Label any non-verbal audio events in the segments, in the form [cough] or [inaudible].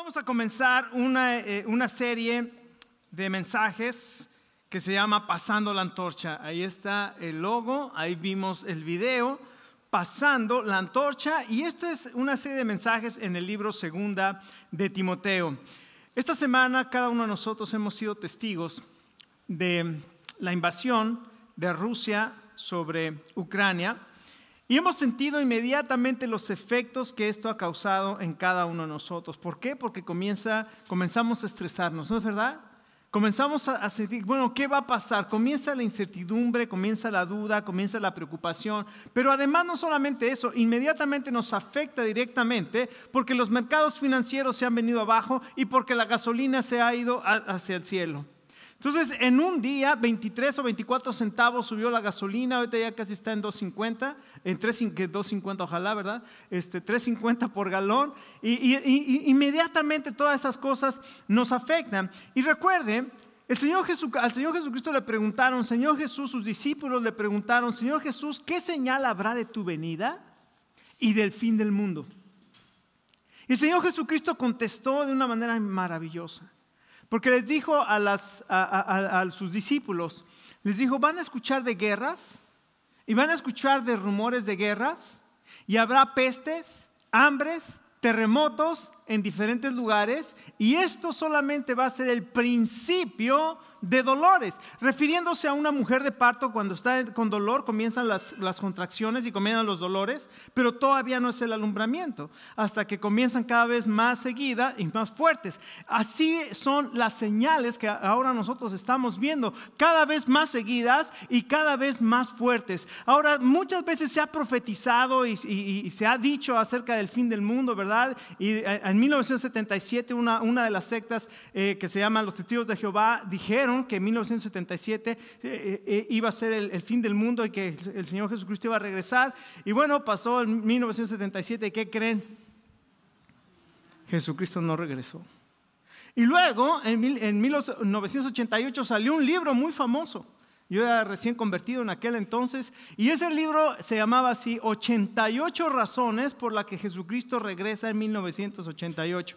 vamos a comenzar eh, una, serie de mensajes que se llama Pasando la Antorcha. Ahí está el logo, ahí vimos el video, Pasando la Antorcha, y esta es una serie de mensajes en el libro segunda de Timoteo. Esta semana cada uno de nosotros hemos sido testigos de la invasión de Rusia sobre Ucrania y hemos sentido inmediatamente los efectos que esto ha causado en cada uno de nosotros. ¿Por qué? Porque comienza, comenzamos a estresarnos, ¿no es verdad? Comenzamos a, sentir, bueno, ¿qué va a pasar? Comienza la incertidumbre, comienza la duda, comienza la preocupación, pero además no solamente eso, inmediatamente nos afecta directamente porque los mercados financieros se han venido abajo y porque la gasolina se ha ido hacia el cielo. Entonces, en un día, 23 o 24 centavos subió la gasolina, ahorita ya casi está en 2.50, en 3.50 ojalá, ¿verdad? Este, 3.50 por galón, y, inmediatamente todas esas cosas nos afectan. Y recuerden, al Señor Jesucristo le preguntaron, Señor Jesús, sus discípulos le preguntaron, Señor Jesús, ¿qué señal habrá de tu venida y del fin del mundo? Y el Señor Jesucristo contestó de una manera maravillosa. Porque les dijo a, sus discípulos, les dijo, van a escuchar de guerras y van a escuchar de rumores de guerras y habrá pestes, hambres, terremotos en diferentes lugares y esto solamente va a ser el principio de dolores, refiriéndose a una mujer de parto cuando está con dolor, comienzan las, contracciones y comienzan los dolores, pero todavía no es el alumbramiento, hasta que comienzan cada vez más seguida y más fuertes. Así son las señales que ahora nosotros estamos viendo, cada vez más seguidas y cada vez más fuertes. Ahora, muchas veces se ha profetizado y, se ha dicho acerca del fin del mundo, ¿verdad? Y eh, en 1977 una, una de las sectas eh, que se llaman los testigos de Jehová dijeron, que en 1977 eh, eh, eh, iba a ser el, fin del mundo y que el, Señor Jesucristo iba a regresar. Y bueno, pasó en 1977, ¿qué creen? Jesucristo no regresó. Y luego, en, 1988, salió un libro muy famoso. Yo era recién convertido en aquel entonces. Y ese libro se llamaba así, 88 razones por las que Jesucristo regresa en 1988.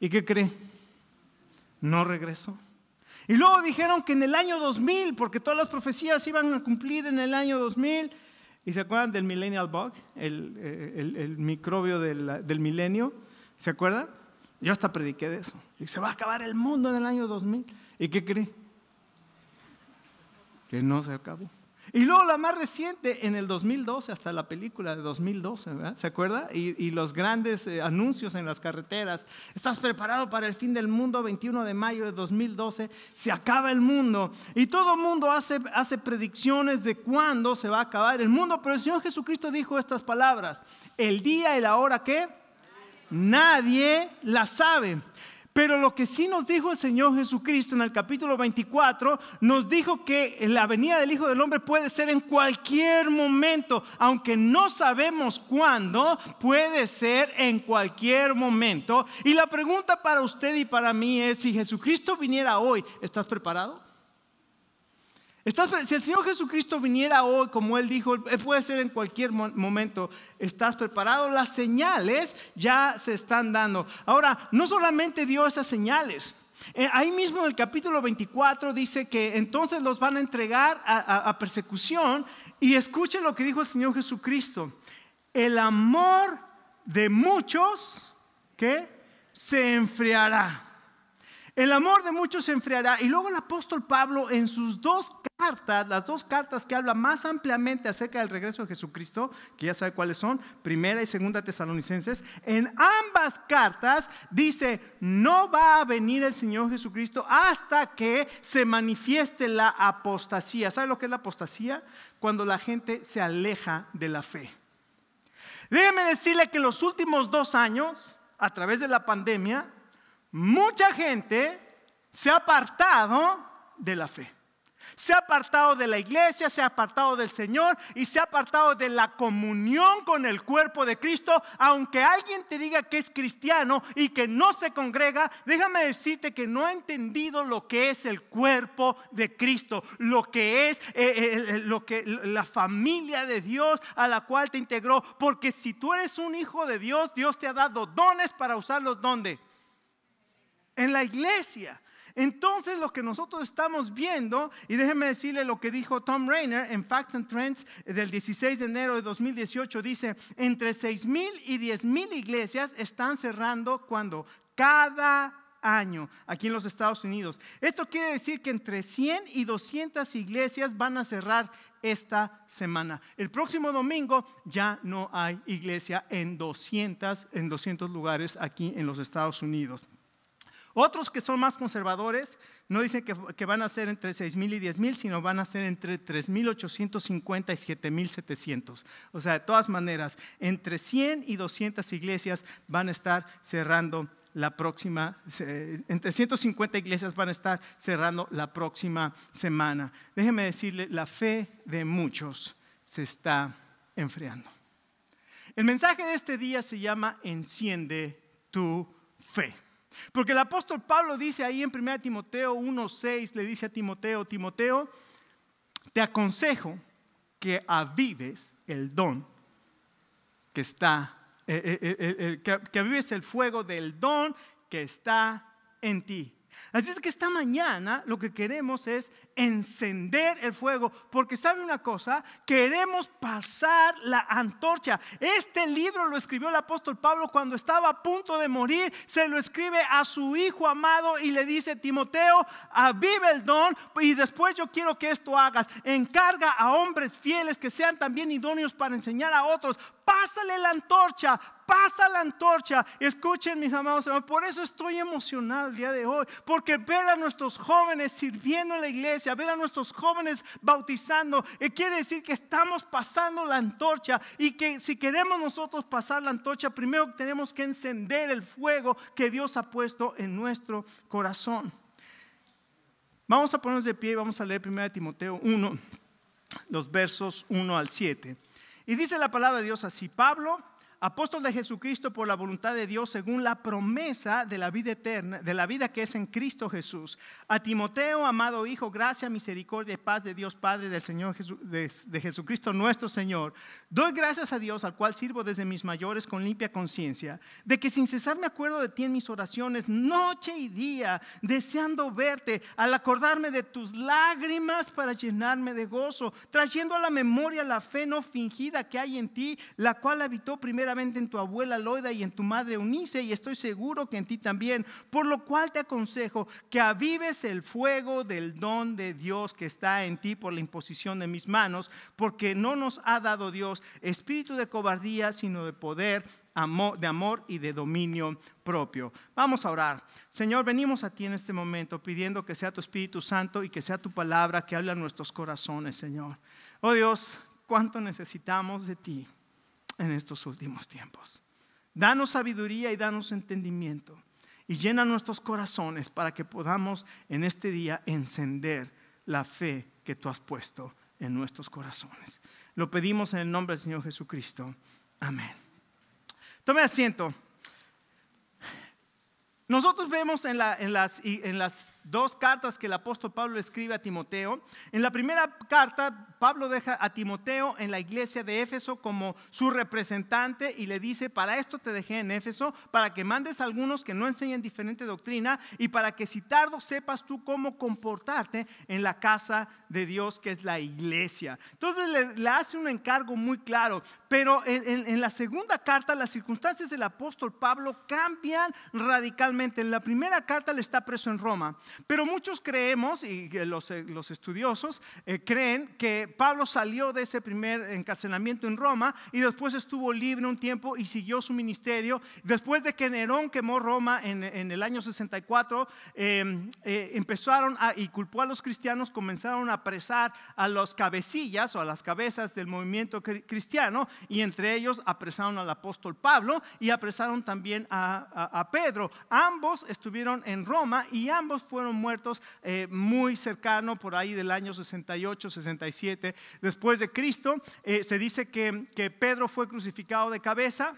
¿Y qué creen? No regresó. Y luego dijeron que en el año 2000, porque todas las profecías iban a cumplir en el año 2000. ¿Y se acuerdan del millennial bug? El, eh, microbio del, del milenio. ¿Se acuerdan? Yo hasta prediqué de eso. Y se va a acabar el mundo en el año 2000. ¿Y qué cree? Que no se acabó. Y luego la más reciente, en el 2012, hasta la película de 2012, ¿Se acuerda? Y, los grandes eh, anuncios en las carreteras. Estás preparado para el fin del mundo, 21 de mayo de 2012, se acaba el mundo. Y todo el mundo hace, hace predicciones de cuándo se va a acabar el mundo, pero el Señor Jesucristo dijo estas palabras, el día y la hora que nadie las sabe. Pero lo que sí nos dijo el Señor Jesucristo en el capítulo 24, nos dijo que la venida del Hijo del Hombre puede ser en cualquier momento, aunque no sabemos cuándo, puede ser en cualquier momento. Y la pregunta para usted y para mí es, si Jesucristo viniera hoy, ¿estás preparado? si el Señor Jesucristo viniera hoy, como Él dijo, puede ser en cualquier momento, estás preparado, las señales ya se están dando. Ahora, no solamente dio esas señales, eh, ahí mismo en el capítulo 24 dice que entonces los van a entregar a, persecución y escuchen lo que dijo el Señor Jesucristo, el amor de muchos que se enfriará. El amor de muchos se enfriará. Y luego el apóstol Pablo en sus dos cartas, las dos cartas que habla más ampliamente acerca del regreso de Jesucristo, que ya sabe cuáles son, primera y segunda tesalonicenses, en ambas cartas dice, no va a venir el Señor Jesucristo hasta que se manifieste la apostasía. ¿Sabe lo que es la apostasía? Cuando la gente se aleja de la fe. Déjeme decirle que en los últimos dos años, a través de la pandemia, mucha gente se ha apartado de la fe. Se ha apartado de la iglesia, se ha apartado del Señor y se ha apartado de la comunión con el cuerpo de Cristo. Aunque alguien te diga que es cristiano y que no se congrega, déjame decirte que no ha entendido lo que es el cuerpo de Cristo, lo que es eh, eh, eh, la familia de Dios a la cual te integró. Porque si tú eres un hijo de Dios, Dios te ha dado dones para usarlos donde? en la iglesia. Entonces lo que nosotros estamos viendo, y déjenme decirle lo que dijo Tom Rainer en Facts and Trends del 16 de enero de 2018, dice, entre mil y mil iglesias están cerrando cuando cada año aquí en los Estados Unidos. Esto quiere decir que entre 100 y 200 iglesias van a cerrar esta semana. El próximo domingo ya no hay iglesia en en 200 lugares aquí en los Estados Unidos. Otros que son más conservadores no dicen que, van a ser entre 6.000 y 10.000, sino van a ser entre 3.850 y 7.700. O sea, de todas maneras, entre 100 y 200 iglesias van a estar cerrando la próxima, entre 150 iglesias van a estar cerrando la próxima semana. Déjeme decirle, la fe de muchos se está enfriando. El mensaje de este día se llama Enciende tu fe. Porque el apóstol Pablo dice ahí en 1 Timoteo 1.6, le dice a Timoteo, Timoteo, te aconsejo que avives el don que está, eh, eh, eh, que avives el fuego del don que está en ti. Así es que esta mañana lo que queremos es encender el fuego, porque sabe una cosa, queremos pasar la antorcha. Este libro lo escribió el apóstol Pablo cuando estaba a punto de morir, se lo escribe a su hijo amado y le dice, Timoteo, avive el don y después yo quiero que esto hagas. Encarga a hombres fieles que sean también idóneos para enseñar a otros. Pásale la antorcha, pasa la antorcha. Escuchen, mis amados hermanos, por eso estoy emocionado el día de hoy, porque ver a nuestros jóvenes sirviendo en la iglesia, ver a nuestros jóvenes bautizando, eh, quiere decir que estamos pasando la antorcha y que si queremos nosotros pasar la antorcha, primero tenemos que encender el fuego que Dios ha puesto en nuestro corazón. Vamos a ponernos de pie y vamos a leer 1 Timoteo 1, los versos 1 al 7. Y dice la palabra de Dios así, Pablo, apóstol de Jesucristo por la voluntad de Dios según la promesa de la vida eterna, de la vida que es en Cristo Jesús. A Timoteo, amado Hijo, gracia, misericordia y paz de Dios Padre del Señor de, Jesucristo nuestro Señor. Doy gracias a Dios al cual sirvo desde mis mayores con limpia conciencia, de que sin cesar me acuerdo de ti en mis oraciones, noche y día, deseando verte, al acordarme de tus lágrimas para llenarme de gozo, trayendo a la memoria la fe no fingida que hay en ti, la cual habitó primero en tu abuela Loida y en tu madre unice y estoy seguro que en ti también. Por lo cual te aconsejo que avives el fuego del don de Dios que está en ti por la imposición de mis manos, porque no nos ha dado Dios espíritu de cobardía, sino de poder, de amor y de dominio propio. Vamos a orar. Señor, venimos a ti en este momento pidiendo que sea tu Espíritu Santo y que sea tu palabra que hable en nuestros corazones, Señor. Oh Dios, cuánto necesitamos de ti en estos últimos tiempos. Danos sabiduría y danos entendimiento y llena nuestros corazones para que podamos en este día encender la fe que tú has puesto en nuestros corazones. Lo pedimos en el nombre del Señor Jesucristo. Amén. Tome asiento. Nosotros vemos en, en, las, en las dos cartas que el apóstol Pablo escribe a Timoteo. En la primera carta, Pablo deja a Timoteo en la iglesia de Éfeso como su representante y le dice, para esto te dejé en Éfeso, para que mandes a algunos que no enseñen diferente doctrina y para que si tardo sepas tú cómo comportarte en la casa de Dios, que es la iglesia. Entonces le, hace un encargo muy claro, pero en, en la segunda carta las circunstancias del apóstol Pablo cambian radicalmente. En la primera carta le está preso en Roma. Pero muchos creemos, y los, eh, los estudiosos eh, creen, que Pablo salió de ese primer encarcelamiento en Roma y después estuvo libre un tiempo y siguió su ministerio. Después de que Nerón quemó Roma en, en el año 64, em, eh, empezaron a, y culpó a los cristianos, comenzaron a apresar a los cabecillas o a las cabezas del movimiento cristiano y entre ellos apresaron al apóstol Pablo y apresaron también a, a, a Pedro. Ambos estuvieron en Roma y ambos fueron muertos eh, muy cercano, por ahí del año 68, 67, después de Cristo. Eh, se dice que, que Pedro fue crucificado de cabeza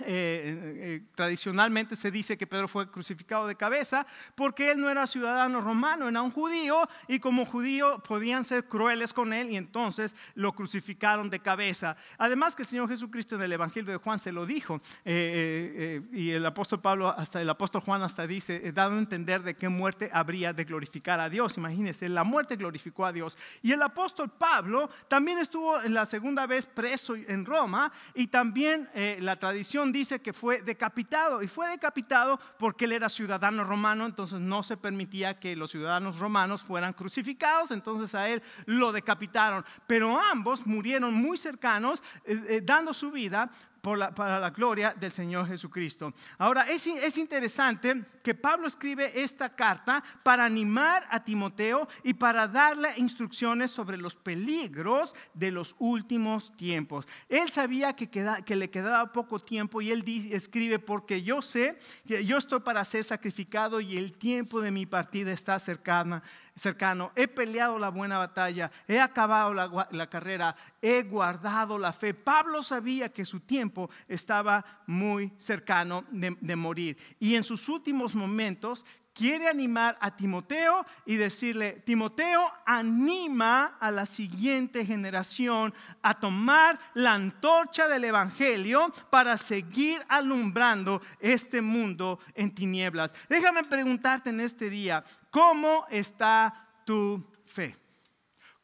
eh, eh, tradicionalmente se dice que Pedro fue crucificado de cabeza porque él no era ciudadano romano, era un judío y como judío podían ser crueles con él y entonces lo crucificaron de cabeza. Además que el Señor Jesucristo en el Evangelio de Juan se lo dijo eh, y el apóstol Pablo, hasta el apóstol Juan hasta dice, dado a entender de qué muerte habría de glorificar a Dios. Imagínense, la muerte glorificó a Dios. Y el apóstol Pablo también estuvo en la segunda vez preso en Roma y también la tradición dice que fue decapitado y fue decapitado porque él era ciudadano romano, entonces no se permitía que los ciudadanos romanos fueran crucificados, entonces a él lo decapitaron. Pero ambos murieron muy cercanos eh, eh, dando su vida para la gloria del Señor Jesucristo. Ahora, es, es interesante que Pablo escribe esta carta para animar a Timoteo y para darle instrucciones sobre los peligros de los últimos tiempos. Él sabía que, que le quedaba poco tiempo y él escribe, porque yo sé que yo estoy para ser sacrificado y el tiempo de mi partida está cercana cercano, he peleado la buena batalla, he acabado la, carrera, he guardado la fe. Pablo sabía que su tiempo estaba muy cercano de, de morir. Y en sus últimos momentos quiere animar a Timoteo y decirle, Timoteo anima a la siguiente generación a tomar la antorcha del Evangelio para seguir alumbrando este mundo en tinieblas. Déjame preguntarte en este día, ¿cómo está tu fe?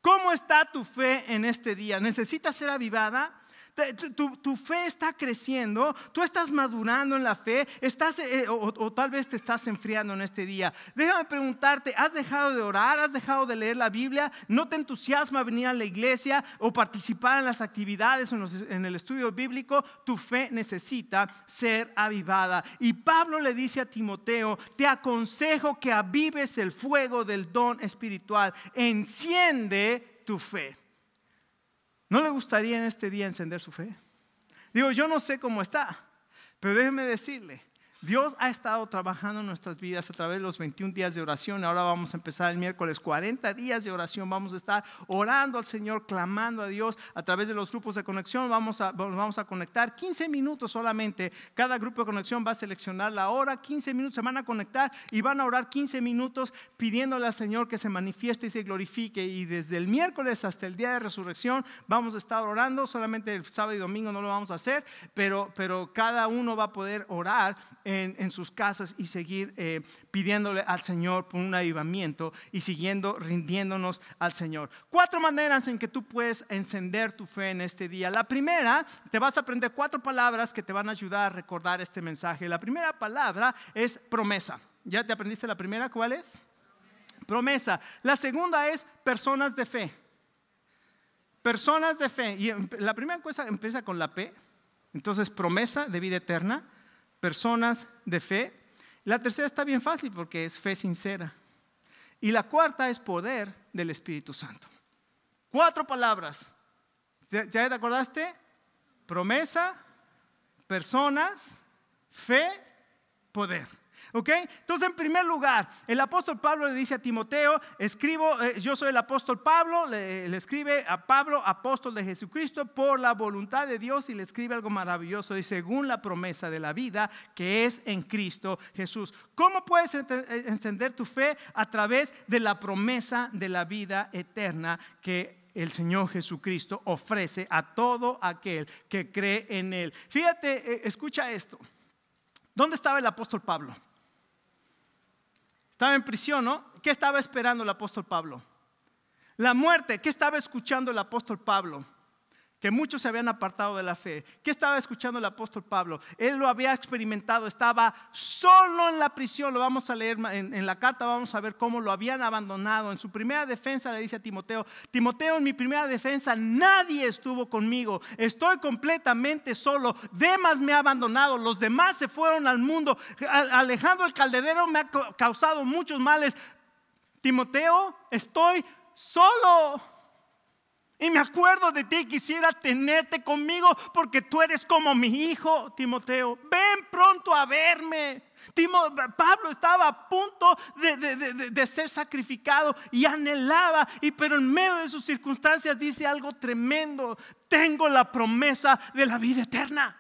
¿Cómo está tu fe en este día? ¿Necesitas ser avivada? tu, fe está creciendo, tú estás madurando en la fe, estás, eh, eh, o, tal vez te estás enfriando en este día. Déjame preguntarte, ¿has dejado de orar? ¿Has dejado de leer la Biblia? ¿No te entusiasma venir a la iglesia o participar en las actividades, o en el estudio bíblico? Tu fe necesita ser avivada. Y Pablo le dice a Timoteo, te aconsejo que avives el fuego del don espiritual, enciende tu fe. ¿No le gustaría en este día encender su fe? Digo, yo no sé cómo está, pero déjeme decirle, Dios ha estado trabajando en nuestras vidas a través de los 21 días de oración. Ahora vamos a empezar el miércoles 40 días de oración. Vamos a estar orando al Señor, clamando a Dios a través de los grupos de conexión. Vamos a, vamos a conectar 15 minutos solamente. Cada grupo de conexión va a seleccionar la hora. 15 minutos se van a conectar y van a orar 15 minutos pidiéndole al Señor que se manifieste y se glorifique. Y desde el miércoles hasta el día de resurrección vamos a estar orando. Solamente el sábado y domingo no lo vamos a hacer, pero, pero cada uno va a poder orar en, sus casas y seguir eh, pidiéndole al Señor por un avivamiento y siguiendo rindiéndonos al Señor. Cuatro maneras en que tú puedes encender tu fe en este día. La primera, te vas a aprender cuatro palabras que te van a ayudar a recordar este mensaje. La primera palabra es promesa. ¿Ya te aprendiste la primera? ¿Cuál es? Promesa. La segunda es personas de fe. Personas de fe. Y la primera cosa empieza con la P. Entonces, promesa de vida eterna personas de fe. La tercera está bien fácil porque es fe sincera. Y la cuarta es poder del Espíritu Santo. Cuatro palabras. ¿Ya te acordaste? Promesa, personas, fe, poder. ¿Ok? Entonces, en primer lugar, el apóstol Pablo le dice a Timoteo, escribo, eh, yo soy el apóstol Pablo, le, escribe a Pablo, apóstol de Jesucristo, por la voluntad de Dios y le escribe algo maravilloso, y según la promesa de la vida que es en Cristo Jesús. ¿Cómo puedes eh, encender tu fe? A través de la promesa de la vida eterna que el Señor Jesucristo ofrece a todo aquel que cree en Él. Fíjate, eh, escucha esto. ¿Dónde estaba el apóstol Pablo? Estaba en prisión, ¿no? ¿Qué estaba esperando el apóstol Pablo? La muerte, ¿qué estaba escuchando el apóstol Pablo? que muchos se habían apartado de la fe. ¿Qué estaba escuchando el apóstol Pablo? Él lo había experimentado, estaba solo en la prisión, lo vamos a leer en, la carta, vamos a ver cómo lo habían abandonado. En su primera defensa le dice a Timoteo, Timoteo, en mi primera defensa nadie estuvo conmigo, estoy completamente solo, demás me ha abandonado, los demás se fueron al mundo, Alejandro el Calderero me ha causado muchos males. Timoteo, estoy solo. Y me acuerdo de ti, quisiera tenerte conmigo porque tú eres como mi hijo, Timoteo. Ven pronto a verme. Timo, Pablo estaba a punto de, de, de, de, ser sacrificado y anhelaba, y, pero en medio de sus circunstancias dice algo tremendo. Tengo la promesa de la vida eterna.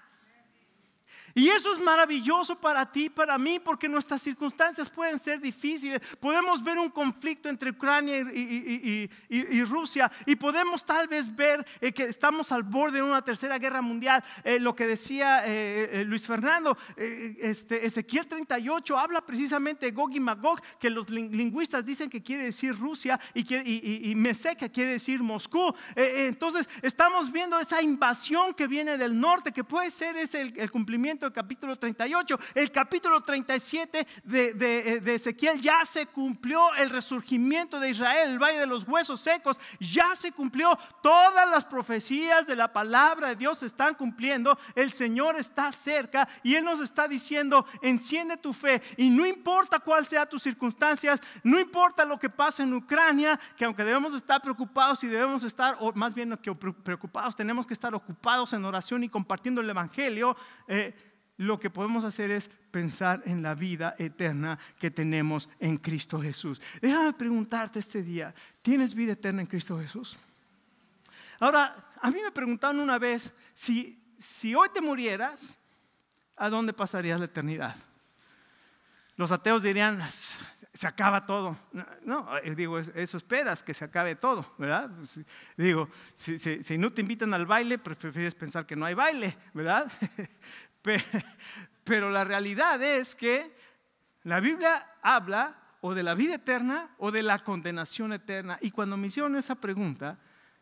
Y eso es maravilloso para ti, para mí, porque nuestras circunstancias pueden ser difíciles. Podemos ver un conflicto entre Ucrania y, Rusia y podemos tal vez ver eh, que estamos al borde de una tercera guerra mundial. Eh, lo que decía eh, Luis Fernando, este, Ezequiel 38 habla precisamente de Gog y Magog, que los lingüistas dicen que quiere decir Rusia y, y, Meseca quiere decir Moscú. entonces estamos viendo esa invasión que viene del norte, que puede ser el cumplimiento capítulo 38. El capítulo 37 de, eh, de Ezequiel ya se cumplió el resurgimiento de Israel, el valle de los huesos secos, ya se cumplió. Todas las profecías de la palabra de Dios están cumpliendo. El Señor está cerca y Él nos está diciendo, enciende tu fe y no importa cuál sea tus circunstancias, no importa lo que pase en Ucrania, que aunque debemos estar preocupados y debemos estar, o más bien que preocupados, tenemos que estar ocupados en oración y compartiendo el Evangelio. Eh, lo que podemos hacer es pensar en la vida eterna que tenemos en Cristo Jesús. Déjame preguntarte este día, ¿tienes vida eterna en Cristo Jesús? Ahora, a mí me preguntaron una vez, si, si hoy te murieras, ¿a dónde pasarías la eternidad? Los ateos dirían, se acaba todo. No, eh, digo, eso esperas, que se acabe todo, ¿verdad? Digo, si, si, no te invitan al baile, prefieres pensar que no hay baile, ¿verdad? [laughs] [laughs] Pero, la realidad es que la Biblia habla o de la vida eterna o de la condenación eterna. Y cuando me hicieron esa pregunta,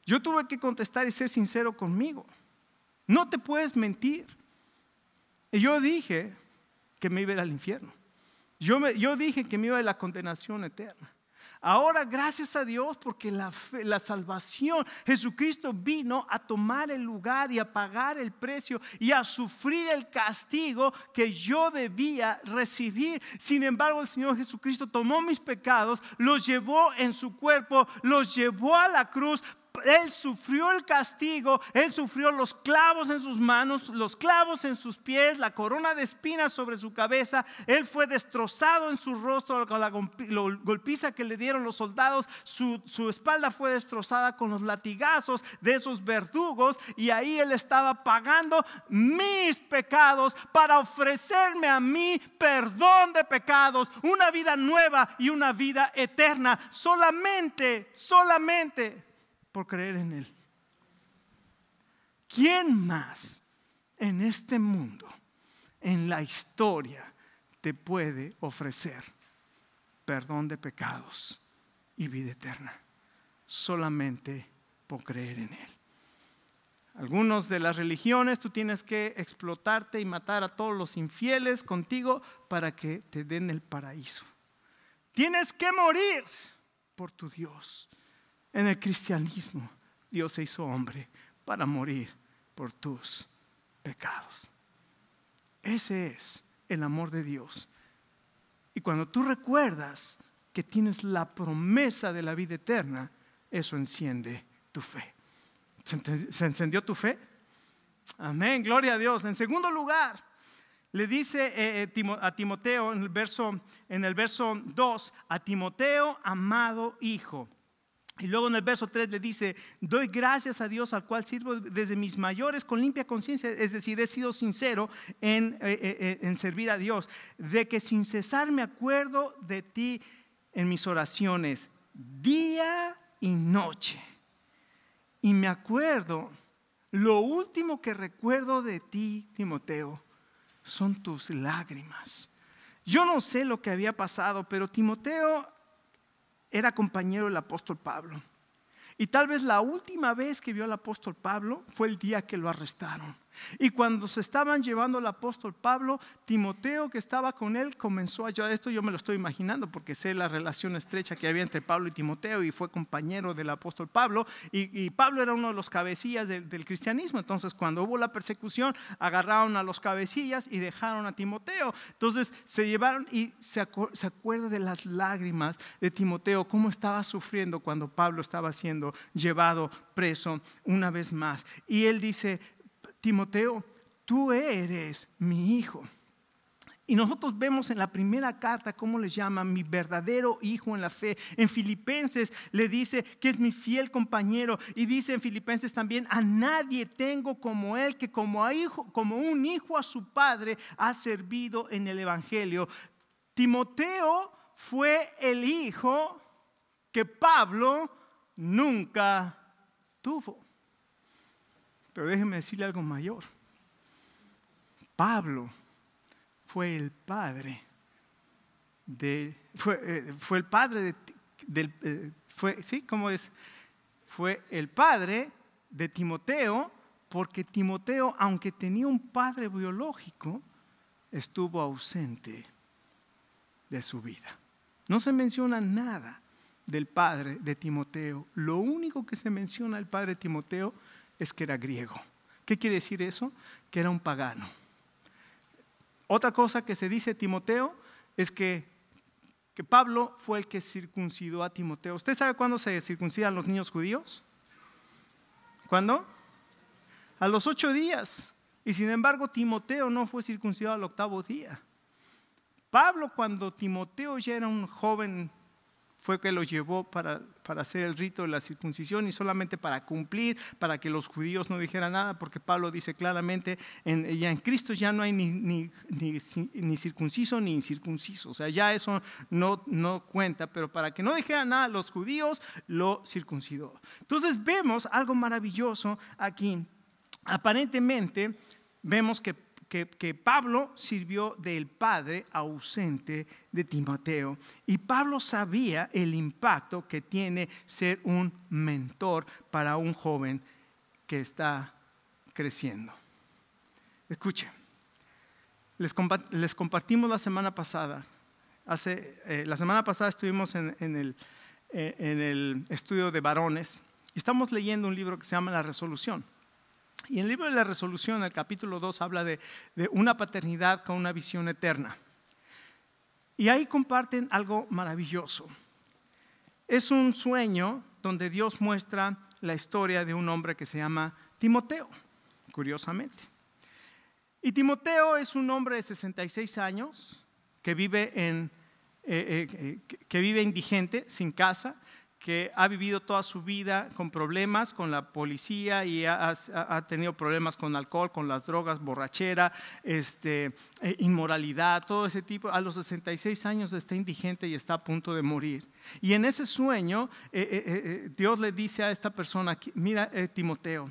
yo tuve que contestar y ser sincero conmigo. No te puedes mentir. Y yo dije que me iba al infierno. Yo, dije que me iba a la condenación eterna. Ahora, gracias a Dios, porque la, salvación, Jesucristo vino a tomar el lugar y a pagar el precio y a sufrir el castigo que yo debía recibir. Sin embargo, el Señor Jesucristo tomó mis pecados, los llevó en su cuerpo, los llevó a la cruz él sufrió el castigo, él sufrió los clavos en sus manos, los clavos en sus pies, la corona de espinas sobre su cabeza, él fue destrozado en su rostro con la golpiza que le dieron los soldados, su, espalda fue destrozada con los latigazos de esos verdugos y ahí él estaba pagando mis pecados para ofrecerme a mí perdón de pecados, una vida nueva y una vida eterna. Solamente, solamente por creer en Él. ¿Quién más en este mundo, en la historia, te puede ofrecer perdón de pecados y vida eterna? Solamente por creer en Él. Algunos de las religiones tú tienes que explotarte y matar a todos los infieles contigo para que te den el paraíso. Tienes que morir por tu Dios en el cristianismo, Dios se hizo hombre para morir por tus pecados. Ese es el amor de Dios. Y cuando tú recuerdas que tienes la promesa de la vida eterna, eso enciende tu fe. ¿Se encendió tu fe? Amén, gloria a Dios. En segundo lugar, le dice eh, eh, a Timoteo en el verso, en el verso 2, a Timoteo, amado hijo. Y luego en el verso 3 le dice, doy gracias a Dios al cual sirvo desde mis mayores con limpia conciencia, es decir, he sido sincero en, eh, eh, eh, en, servir a Dios, de que sin cesar me acuerdo de ti en mis oraciones, día y noche. Y me acuerdo, lo último que recuerdo de ti, Timoteo, son tus lágrimas. Yo no sé lo que había pasado, pero Timoteo era compañero del apóstol Pablo. Y tal vez la última vez que vio al apóstol Pablo fue el día que lo arrestaron. Y cuando se estaban llevando al apóstol Pablo, Timoteo que estaba con él comenzó a llorar. Esto yo me lo estoy imaginando porque sé la relación estrecha que había entre Pablo y Timoteo y fue compañero del apóstol Pablo. Y, Pablo era uno de los cabecillas del, cristianismo. Entonces cuando hubo la persecución, agarraron a los cabecillas y dejaron a Timoteo. Entonces se llevaron y se acuerda de las lágrimas de Timoteo, cómo estaba sufriendo cuando Pablo estaba siendo llevado preso una vez más. Y él dice, Timoteo, tú eres mi hijo. Y nosotros vemos en la primera carta cómo le llama mi verdadero hijo en la fe. En Filipenses le dice que es mi fiel compañero y dice en Filipenses también a nadie tengo como él que como a hijo, como un hijo a su padre ha servido en el evangelio. Timoteo fue el hijo que Pablo nunca tuvo. Pero déjenme decirle algo mayor. Pablo fue el padre de, fue, eh, el padre de, eh, fue, ¿sí? ¿Cómo es? Fue el padre de Timoteo, porque Timoteo, aunque tenía un padre biológico, estuvo ausente de su vida. No se menciona nada del padre de Timoteo. Lo único que se menciona del padre de Timoteo es que era griego. ¿Qué quiere decir eso? Que era un pagano. Otra cosa que se dice Timoteo es que, que Pablo fue el que circuncidó a Timoteo. ¿Usted sabe cuándo se circuncidan los niños judíos? ¿Cuándo? A los ocho días. Y sin embargo, Timoteo no fue circuncidado al octavo día. Pablo, cuando Timoteo ya era un joven fue que lo llevó para, para hacer el rito de la circuncisión y solamente para cumplir, para que los judíos no dijeran nada, porque Pablo dice claramente, en, ya en Cristo ya no hay ni, ni, circunciso ni incircunciso, o sea, ya eso no, no cuenta, pero para que no dijeran nada los judíos, lo circuncidó. Entonces vemos algo maravilloso aquí. Aparentemente vemos que que, Pablo sirvió del padre ausente de Timoteo. Y Pablo sabía el impacto que tiene ser un mentor para un joven que está creciendo. Escuche, les, compartimos la semana pasada. Hace, eh, la semana pasada estuvimos en, el, eh, en el estudio de varones y estamos leyendo un libro que se llama La Resolución. Y en el libro de la resolución, el capítulo 2, habla de, una paternidad con una visión eterna. Y ahí comparten algo maravilloso. Es un sueño donde Dios muestra la historia de un hombre que se llama Timoteo, curiosamente. Y Timoteo es un hombre de 66 años que vive, eh, eh, que vive indigente, sin casa, que ha vivido toda su vida con problemas con la policía y ha, tenido problemas con alcohol, con las drogas, borrachera, este, eh, inmoralidad, todo ese tipo. A los 66 años está indigente y está a punto de morir. Y en ese sueño eh, eh, Dios le dice a esta persona, mira Timoteo,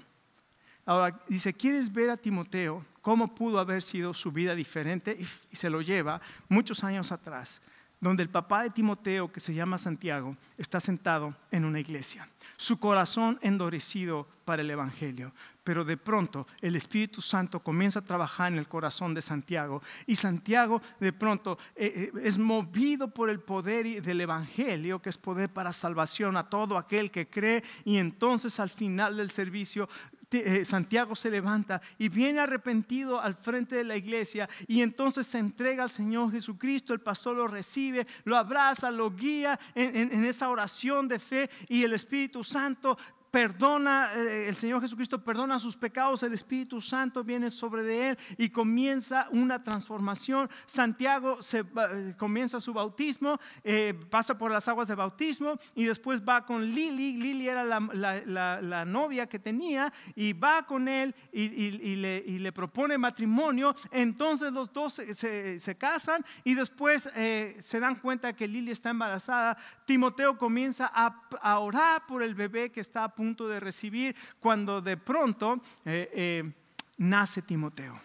Ahora dice, ¿quieres ver a Timoteo cómo pudo haber sido su vida diferente? Y se lo lleva muchos años atrás donde el papá de Timoteo, que se llama Santiago, está sentado en una iglesia, su corazón endurecido para el Evangelio. Pero de pronto el Espíritu Santo comienza a trabajar en el corazón de Santiago y Santiago de pronto eh, eh, es movido por el poder del Evangelio, que es poder para salvación a todo aquel que cree y entonces al final del servicio eh, Santiago se levanta y viene arrepentido al frente de la iglesia y entonces se entrega al Señor Jesucristo, el pastor lo recibe, lo abraza, lo guía en, esa oración de fe y el Espíritu Santo perdona, eh, el Señor Jesucristo perdona sus pecados, el Espíritu Santo viene sobre de él y comienza una transformación. Santiago eh, comienza su bautismo, eh, pasa por las aguas de bautismo y después va con Lili. Lili era la, novia que tenía y va con él y, le, propone matrimonio. Entonces los dos se, casan y después se dan cuenta que Lili está embarazada. Timoteo comienza a, a orar por el bebé que está punto de recibir, cuando de pronto eh, eh, nace Timoteo.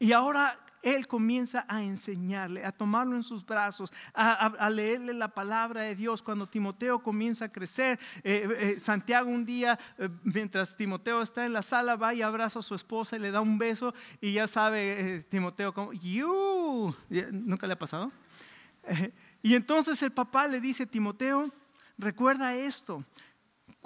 Y ahora él comienza a enseñarle, a tomarlo en sus brazos, a, leerle la palabra de Dios. Cuando Timoteo comienza a crecer, eh, Santiago un día, mientras Timoteo está en la sala, va y abraza a su esposa y le da un beso y ya sabe Timoteo como, ¿Nunca le ha pasado? [laughs] y entonces el papá le dice, Timoteo, recuerda esto,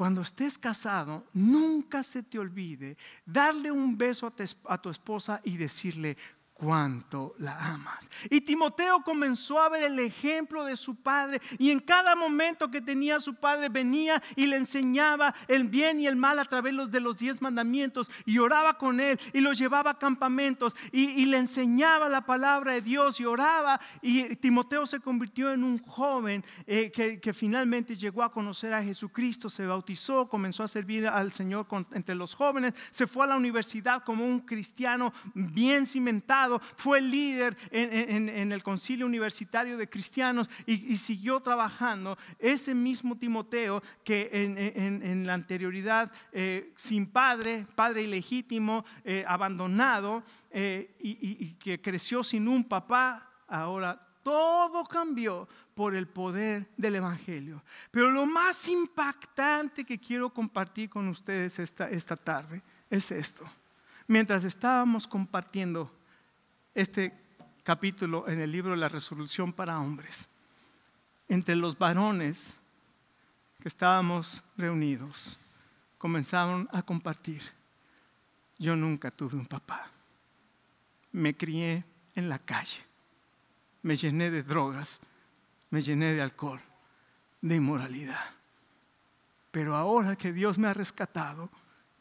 cuando estés casado, nunca se te olvide darle un beso a, tu esposa y decirle, cuánto la amas. Y Timoteo comenzó a ver el ejemplo de su padre y en cada momento que tenía su padre venía y le enseñaba el bien y el mal a través de los diez mandamientos y oraba con él y lo llevaba a campamentos y, le enseñaba la palabra de Dios y oraba y Timoteo se convirtió en un joven eh, que, finalmente llegó a conocer a Jesucristo, se bautizó, comenzó a servir al Señor entre los jóvenes, se fue a la universidad como un cristiano bien cimentado fue líder en, el concilio universitario de cristianos y, siguió trabajando. Ese mismo Timoteo que en, la anterioridad, eh, sin padre, padre ilegítimo, eh, abandonado eh, y, que creció sin un papá, ahora todo cambió por el poder del Evangelio. Pero lo más impactante que quiero compartir con ustedes esta, esta, tarde es esto. Mientras estábamos compartiendo este capítulo en el libro La Resolución para Hombres. Entre los varones que estábamos reunidos, comenzaron a compartir. Yo nunca tuve un papá. Me crié en la calle. Me llené de drogas. Me llené de alcohol, de inmoralidad. Pero ahora que Dios me ha rescatado,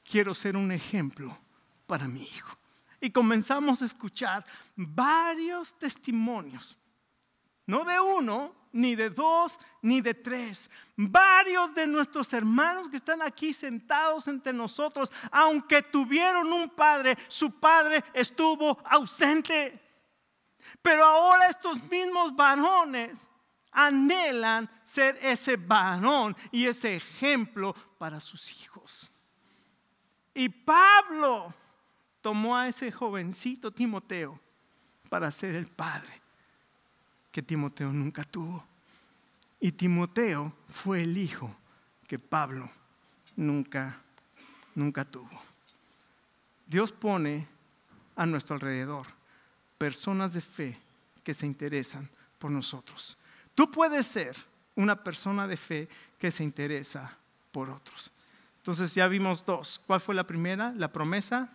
quiero ser un ejemplo para mi hijo y comenzamos a escuchar varios testimonios, no de uno, ni de dos, ni de tres. Varios de nuestros hermanos que están aquí sentados entre nosotros, aunque tuvieron un padre, su padre estuvo ausente. Pero ahora estos mismos varones anhelan ser ese varón y ese ejemplo para sus hijos. Y Pablo tomó a ese jovencito Timoteo para ser el padre que Timoteo nunca tuvo. Y Timoteo fue el hijo que Pablo nunca, nunca tuvo. Dios pone a nuestro alrededor personas de fe que se interesan por nosotros. Tú puedes ser una persona de fe que se interesa por otros. Entonces ya vimos dos. ¿Cuál fue la primera? La promesa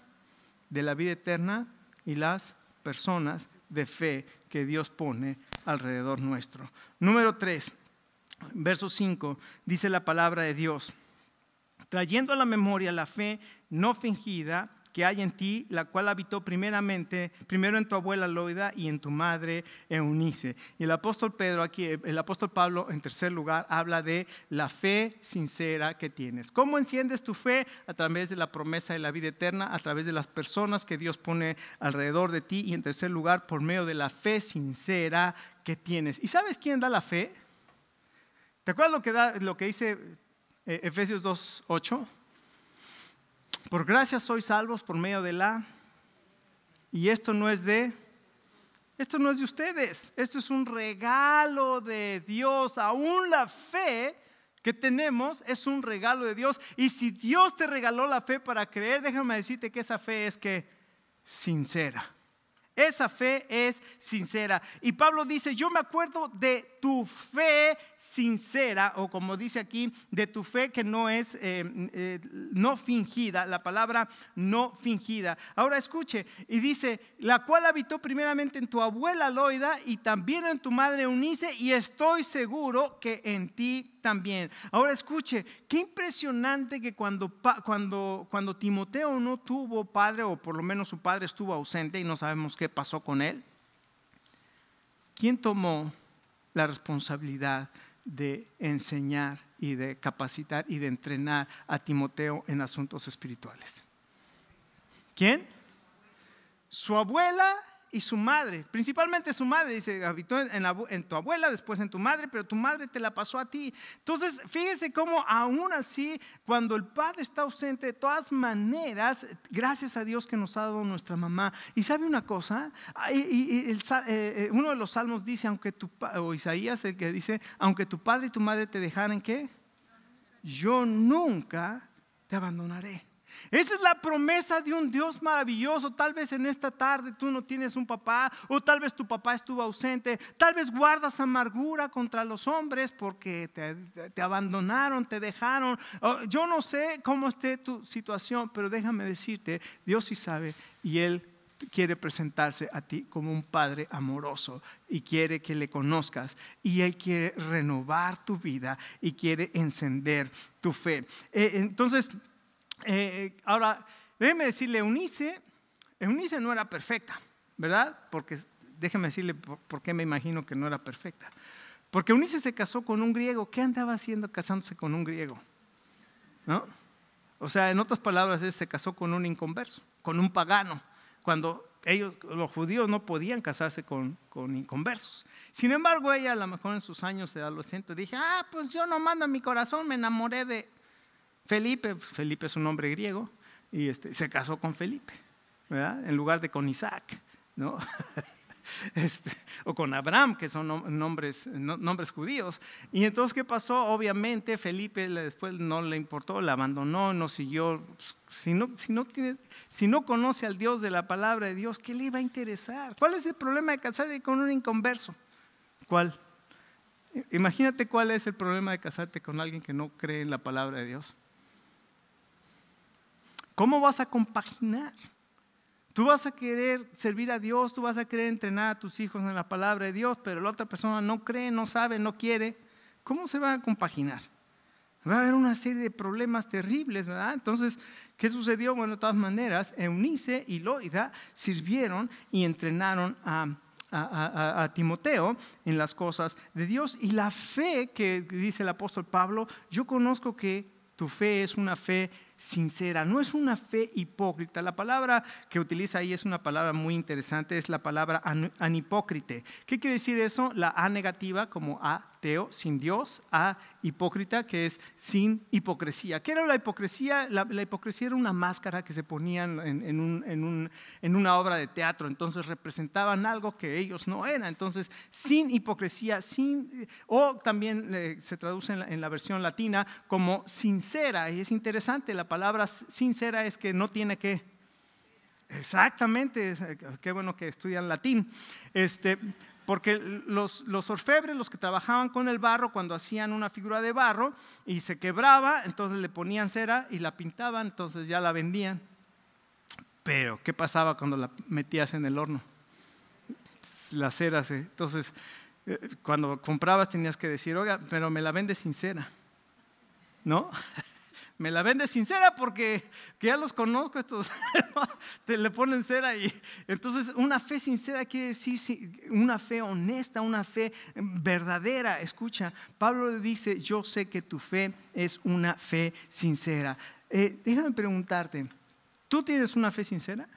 de la vida eterna y las personas de fe que Dios pone alrededor nuestro. Número 3, verso 5, dice la palabra de Dios, trayendo a la memoria la fe no fingida que hay en ti, la cual habitó primeramente, primero en tu abuela Loida y en tu madre Eunice. Y el apóstol Pedro aquí, el apóstol Pablo en tercer lugar, habla de la fe sincera que tienes. ¿Cómo enciendes tu fe? A través de la promesa de la vida eterna, a través de las personas que Dios pone alrededor de ti y en tercer lugar, por medio de la fe sincera que tienes. ¿Y sabes quién da la fe? ¿Te acuerdas lo que, da, lo que dice eh, Efesios 2.8? Por gracia sois salvos por medio de la... Y esto no es de... Esto no es de ustedes, esto es un regalo de Dios. Aún la fe que tenemos es un regalo de Dios. Y si Dios te regaló la fe para creer, déjame decirte que esa fe es que sincera. Esa fe es sincera. Y Pablo dice, yo me acuerdo de tu fe sincera, o como dice aquí, de tu fe que no es eh, eh, no fingida, la palabra no fingida. Ahora escuche, y dice, la cual habitó primeramente en tu abuela Loida y también en tu madre Unice, y estoy seguro que en ti también. Ahora escuche, qué impresionante que cuando, cuando, cuando Timoteo no tuvo padre, o por lo menos su padre estuvo ausente y no sabemos qué pasó con él? ¿Quién tomó la responsabilidad de enseñar y de capacitar y de entrenar a Timoteo en asuntos espirituales? ¿Quién? Su abuela y su madre, principalmente su madre, dice, habitó en, tu abuela, después en tu madre, pero tu madre te la pasó a ti. Entonces, fíjense cómo aún así, cuando el padre está ausente, de todas maneras, gracias a Dios que nos ha dado nuestra mamá. Y sabe una cosa, ah, eh, eh, uno de los salmos dice, aunque tu, o Isaías el que dice, aunque tu padre y tu madre te dejaran, ¿qué? Yo nunca te abandonaré. Esa es la promesa de un Dios maravilloso. Tal vez en esta tarde tú no tienes un papá o tal vez tu papá estuvo ausente. Tal vez guardas amargura contra los hombres porque te, abandonaron, te dejaron. Oh, yo no sé cómo esté tu situación, pero déjame decirte, Dios sí sabe y Él quiere presentarse a ti como un padre amoroso y quiere que le conozcas y él quiere renovar tu vida y quiere encender tu fe. Eh, entonces, eh, eh, ahora, déjeme decirle, Eunice, Eunice no era perfecta, ¿verdad? Porque déjeme decirle por, qué me imagino que no era perfecta. Porque Eunice se casó con un griego. ¿Qué andaba haciendo casándose con un griego? ¿No? O sea, en otras palabras, se casó con un inconverso, con un pagano, cuando ellos, los judíos, no podían casarse con, con inconversos. Sin embargo, ella a lo mejor en sus años de adolescente dije, ah, pues yo no mando a mi corazón, me enamoré de Felipe, Felipe es un nombre griego, y este, se casó con Felipe, ¿verdad? En lugar de con Isaac, ¿no? [laughs] Este, o con Abraham, que son nombres, nombres judíos. Y entonces, ¿qué pasó? Obviamente, Felipe después no le importó, la abandonó, no siguió. Si no, si no conoce al Dios de la palabra de Dios, ¿qué le iba a interesar? ¿Cuál es el problema de casarte con un inconverso? ¿Cuál? Imagínate cuál es el problema de casarte con alguien que no cree en la palabra de Dios. ¿Cómo vas a compaginar? Tú vas a querer servir a Dios, tú vas a querer entrenar a tus hijos en la palabra de Dios, pero la otra persona no cree, no sabe, no quiere. ¿Cómo se va a compaginar? Va a haber una serie de problemas terribles, ¿verdad? Entonces, ¿qué sucedió? Bueno, de todas maneras, Eunice y Loida sirvieron y entrenaron a, Timoteo en las cosas de Dios. Y la fe que dice el apóstol Pablo, yo conozco que tu fe es una fe sincera, no es una fe hipócrita. La palabra que utiliza ahí es una palabra muy interesante, es la palabra anipócrite ¿Qué quiere decir eso? La A negativa como A sin Dios, a hipócrita, que es sin hipocresía. ¿Qué era la hipocresía? La, hipocresía era una máscara que se ponían en, un, un, en, una obra de teatro, entonces representaban algo que ellos no eran. Entonces, sin hipocresía, sin, o también eh, se traduce en la, en la versión latina como sincera, y es interesante, la palabra sincera es que no tiene que... Exactamente, eh, qué bueno que estudian latín. Este, porque los, orfebres, los que trabajaban con el barro, cuando hacían una figura de barro y se quebraba, entonces le ponían cera y la pintaban, entonces ya la vendían. Pero, ¿qué pasaba cuando la metías en el horno? La cera, se, entonces, eh, cuando comprabas tenías que decir, oiga, pero me la vende sin cera, ¿no? [laughs] me la vende sincera porque ya los conozco estos, [laughs] te le ponen cera y entonces una fe sincera quiere decir una fe honesta, una fe verdadera. Escucha, Pablo le dice, yo sé que tu fe es una fe sincera. Eh, déjame preguntarte, ¿tú tienes una fe sincera?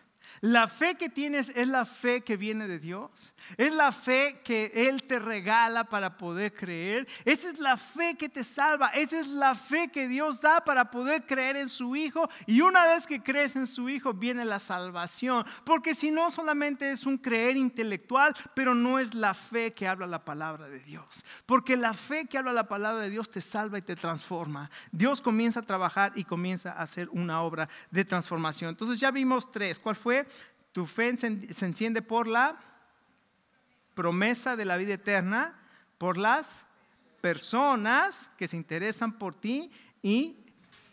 La fe que tienes es la fe que viene de Dios. Es la fe que Él te regala para poder creer. Esa es la fe que te salva. Esa es la fe que Dios da para poder creer en su Hijo. Y una vez que crees en su Hijo viene la salvación. Porque si no, solamente es un creer intelectual, pero no es la fe que habla la palabra de Dios. Porque la fe que habla la palabra de Dios te salva y te transforma. Dios comienza a trabajar y comienza a hacer una obra de transformación. Entonces ya vimos tres. ¿Cuál fue? tu fe se enciende por la promesa de la vida eterna, por las personas que se interesan por ti y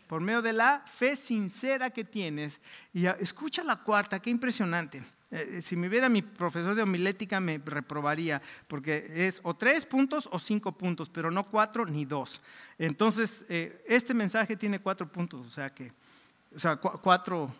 por medio de la fe sincera que tienes. Y escucha la cuarta, qué impresionante. Eh, eh, si me viera mi profesor de homilética me reprobaría, porque es o tres puntos o cinco puntos, pero no cuatro ni dos. Entonces, eh, este mensaje tiene cuatro puntos, o sea que, o sea, cuatro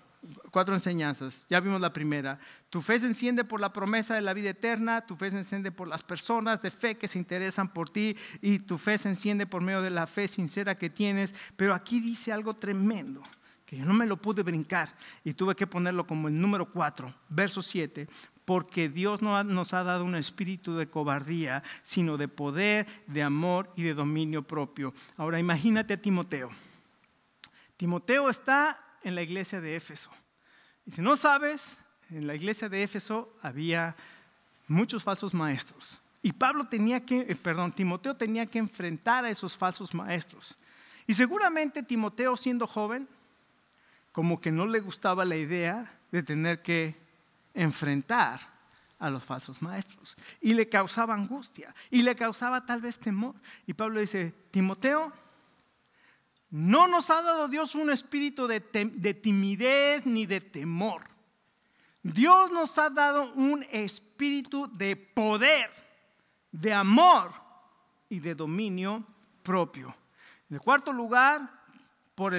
cuatro enseñanzas. Ya vimos la primera. Tu fe se enciende por la promesa de la vida eterna, tu fe se enciende por las personas de fe que se interesan por ti y tu fe se enciende por medio de la fe sincera que tienes. Pero aquí dice algo tremendo que yo no me lo pude brincar y tuve que ponerlo como el número cuatro, verso siete. porque Dios no nos ha dado un espíritu de cobardía, sino de poder, de amor y de dominio propio. Ahora imagínate a Timoteo. Timoteo está en la iglesia de Éfeso. Y si no sabes, en la iglesia de Éfeso había muchos falsos maestros. Y Pablo tenía que, eh, perdón, Timoteo tenía que enfrentar a esos falsos maestros. Y seguramente Timoteo siendo joven, como que no le gustaba la idea de tener que enfrentar a los falsos maestros. Y le causaba angustia, y le causaba tal vez temor. Y Pablo dice, Timoteo, no nos ha dado Dios un espíritu de, timidez ni de temor. Dios nos ha dado un espíritu de poder, de amor y de dominio propio. En el cuarto lugar, por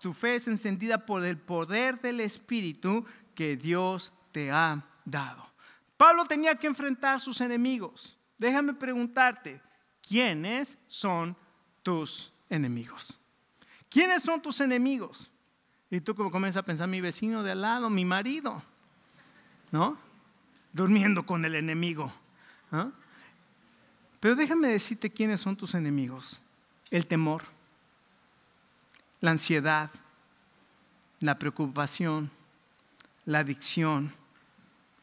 tu fe es encendida por el poder del espíritu que Dios te ha dado. Pablo tenía que enfrentar a sus enemigos. Déjame preguntarte, ¿quiénes son tus enemigos? ¿Quiénes son tus enemigos? Y tú como comienzas a pensar, mi vecino de al lado, mi marido, ¿no? Durmiendo con el enemigo. Pero déjame decirte quiénes son tus enemigos. El temor, la ansiedad, la preocupación, la adicción,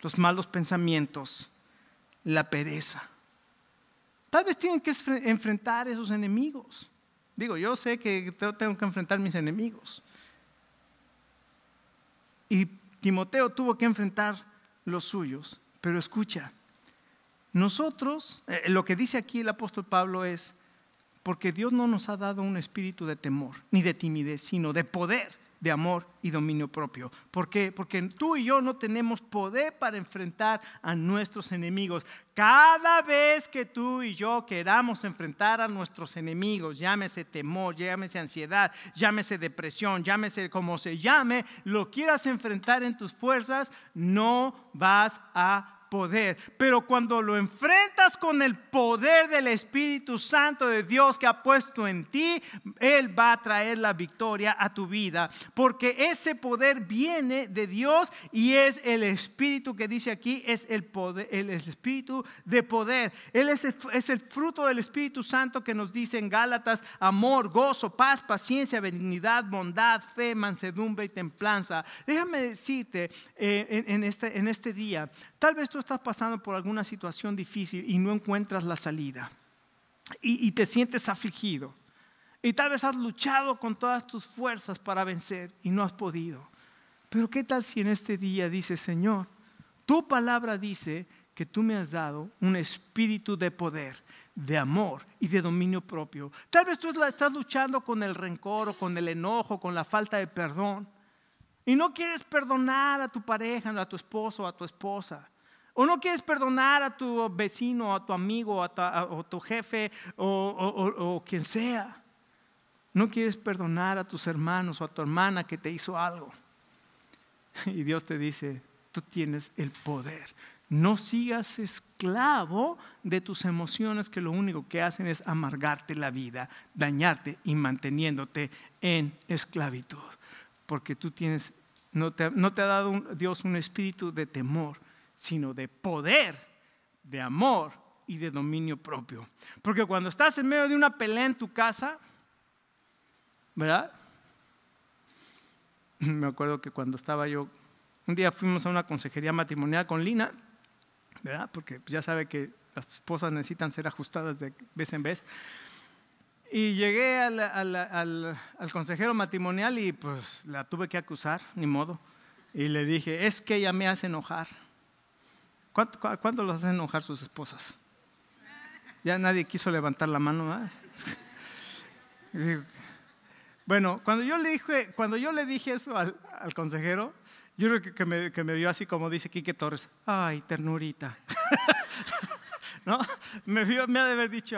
los malos pensamientos, la pereza. Tal vez tienen que enfrentar esos enemigos. Digo, yo sé que tengo que enfrentar mis enemigos. Y Timoteo tuvo que enfrentar los suyos. Pero escucha, nosotros, eh, lo que dice aquí el apóstol Pablo es, porque Dios no nos ha dado un espíritu de temor, ni de timidez, sino de poder de amor y dominio propio. ¿Por qué? Porque tú y yo no tenemos poder para enfrentar a nuestros enemigos. Cada vez que tú y yo queramos enfrentar a nuestros enemigos, llámese temor, llámese ansiedad, llámese depresión, llámese como se llame, lo quieras enfrentar en tus fuerzas, no vas a poder. Pero cuando lo enfrentas con el poder del Espíritu Santo de Dios que ha puesto en ti, Él va a traer la victoria a tu vida. Porque ese poder viene de Dios y es el Espíritu que dice aquí, es el, poder, el Espíritu de poder. Él es el, fruto del Espíritu Santo que nos dice en Gálatas, amor, gozo, paz, paciencia, benignidad, bondad, fe, mansedumbre y templanza. Déjame decirte eh, este, en este día, Tal vez tú estás pasando por alguna situación difícil y no encuentras la salida y, te sientes afligido. Y tal vez has luchado con todas tus fuerzas para vencer y no has podido. Pero ¿qué tal si en este día dices, Señor, tu palabra dice que tú me has dado un espíritu de poder, de amor y de dominio propio. Tal vez tú estás luchando con el rencor o con el enojo, con la falta de perdón y no quieres perdonar a tu pareja, a tu esposo, a tu esposa. O no quieres perdonar a tu vecino, a tu amigo, a tu, a, tu jefe o quien sea. No quieres perdonar a tus hermanos o a tu hermana que te hizo algo. Y Dios te dice, tú tienes el poder. No sigas esclavo de tus emociones que lo único que hacen es amargarte la vida, dañarte y manteniéndote en esclavitud porque tú tienes, no te, no te ha dado Dios un espíritu de temor, sino de poder, de amor y de dominio propio. Porque cuando estás en medio de una pelea en tu casa, ¿verdad? [laughs] Me acuerdo que cuando estaba yo, un día fuimos a una consejería matrimonial con Lina, ¿verdad? Porque ya sabe que las esposas necesitan ser ajustadas de vez en vez. Y llegué al, al, consejero matrimonial y pues la tuve que acusar, ni modo. Y le dije, es que ella me hace enojar. ¿Cuándo, ¿cuándo los hacen enojar sus esposas? Ya nadie quiso levantar la mano. ¿eh? [laughs] Bueno, cuando yo le dije, cuando yo le dije eso al, consejero, yo creo que, me, que me vio así como dice Quique Torres, ay, ternurita. [laughs] ¿No? Me, vio, me ha de haber dicho,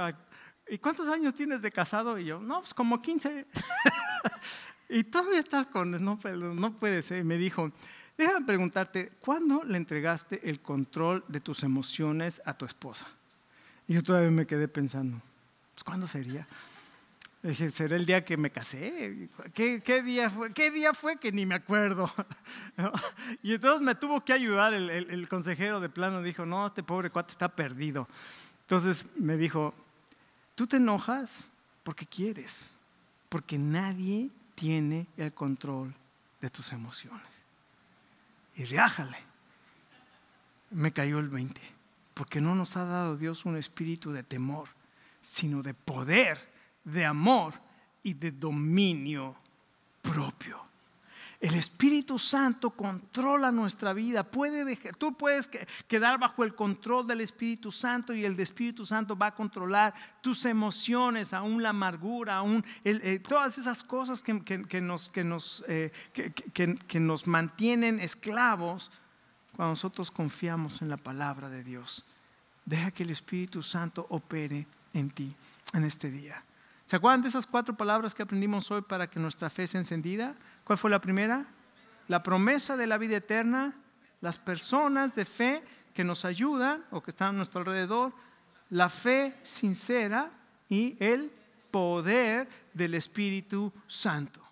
¿y cuántos años tienes de casado? Y yo, no, pues como 15. [laughs] y todavía estás con, no, no puede ser. Y me dijo, déjame preguntarte, ¿cuándo le entregaste el control de tus emociones a tu esposa? Y yo todavía me quedé pensando, pues ¿cuándo sería? dije, ¿será el día que me casé? ¿Qué, ¿Qué, día, fue? ¿Qué día fue que ni me acuerdo? [laughs] Y entonces me tuvo que ayudar el, el, el consejero de plano, dijo, no, este pobre cuate está perdido. Entonces me dijo, Tú te enojas porque quieres, porque nadie tiene el control de tus emociones. Y riájale, Me cayó el 20, porque no nos ha dado Dios un espíritu de temor, sino de poder, de amor y de dominio propio. El Espíritu Santo controla nuestra vida. Puede tú puedes quedar bajo el control del Espíritu Santo y el Espíritu Santo va a controlar tus emociones, aún la amargura, aún eh, todas esas cosas que, nos, eh, que nos mantienen esclavos cuando nosotros confiamos en la palabra de Dios. Deja que el Espíritu Santo opere en ti en este día. ¿Se acuerdan de esas cuatro palabras que aprendimos hoy para que nuestra fe sea encendida? ¿Cuál fue la primera? La promesa de la vida eterna, las personas de fe que nos ayudan o que están a nuestro alrededor, la fe sincera y el poder del Espíritu Santo.